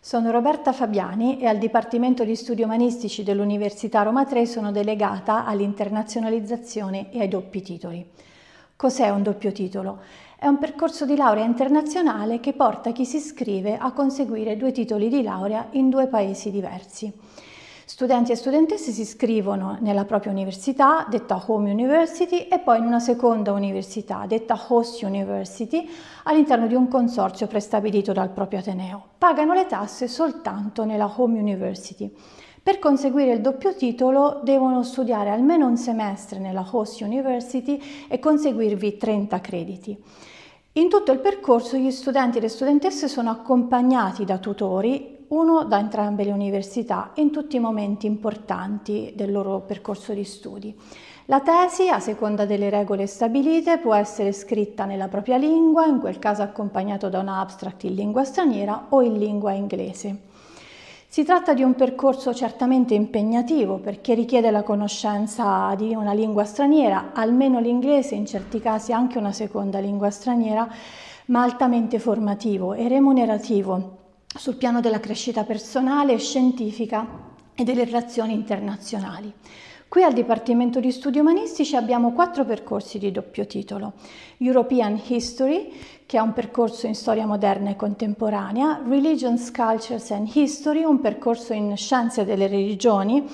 Sono Roberta Fabiani e al Dipartimento di Studi Umanistici dell'Università Roma III sono delegata all'internazionalizzazione e ai doppi titoli. Cos'è un doppio titolo? È un percorso di laurea internazionale che porta chi si iscrive a conseguire due titoli di laurea in due paesi diversi. Studenti e studentesse si iscrivono nella propria università, detta Home University, e poi in una seconda università, detta Host University, all'interno di un consorzio prestabilito dal proprio Ateneo. Pagano le tasse soltanto nella Home University. Per conseguire il doppio titolo devono studiare almeno un semestre nella Host University e conseguirvi 30 crediti. In tutto il percorso gli studenti e le studentesse sono accompagnati da tutori uno da entrambe le università in tutti i momenti importanti del loro percorso di studi. La tesi, a seconda delle regole stabilite, può essere scritta nella propria lingua, in quel caso accompagnato da un abstract in lingua straniera o in lingua inglese. Si tratta di un percorso certamente impegnativo perché richiede la conoscenza di una lingua straniera, almeno l'inglese, in certi casi anche una seconda lingua straniera, ma altamente formativo e remunerativo sul piano della crescita personale e scientifica e delle relazioni internazionali. Qui al Dipartimento di Studi Umanistici abbiamo quattro percorsi di doppio titolo. European History, che è un percorso in storia moderna e contemporanea, Religions, Cultures and History, un percorso in scienze delle religioni,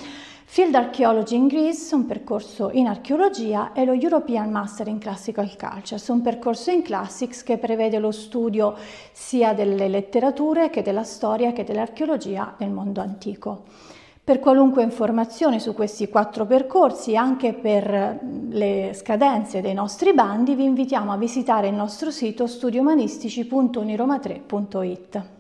Field Archaeology in Greece, un percorso in archeologia e lo European Master in Classical Cultures, un percorso in classics che prevede lo studio sia delle letterature che della storia che dell'archeologia nel mondo antico. Per qualunque informazione su questi quattro percorsi anche per le scadenze dei nostri bandi vi invitiamo a visitare il nostro sito studiumanistici.uniroma3.it.